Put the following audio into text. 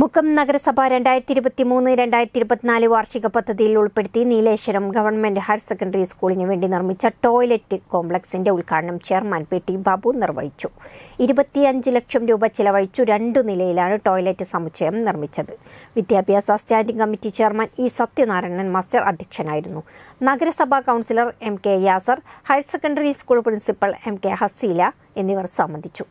മുക്കം നഗരസഭ രണ്ടായിരത്തി ഇരുപത്തി മൂന്ന് രണ്ടായിരത്തി ഇരുപത്തിനാല് വാർഷിക പദ്ധതിയിൽ ഉൾപ്പെടുത്തി നീലേശ്വരം ഗവൺമെന്റ് ഹയർ സെക്കൻഡറി സ്കൂളിന് വേണ്ടി നിർമ്മിച്ച ടോയ്ലറ്റ് കോംപ്ലക്സിന്റെ ഉദ്ഘാടനം ചെയർമാൻ പി ടി ബാബു നിർവഹിച്ചു ഇരുപത്തിയഞ്ച് ലക്ഷം രൂപ ചിലവഴിച്ചു രണ്ടു നിലയിലാണ് ടോയ്ലറ്റ് സമുച്ചയം നിർമ്മിച്ചത് വിദ്യാഭ്യാസ standing committee chairman E Sathyanarayanan master അധ്യക്ഷനായിരുന്നു നഗരസഭാ councillor M K Yasar higher secondary school principal M K Haseela എന്നിവർ സംബന്ധിച്ചു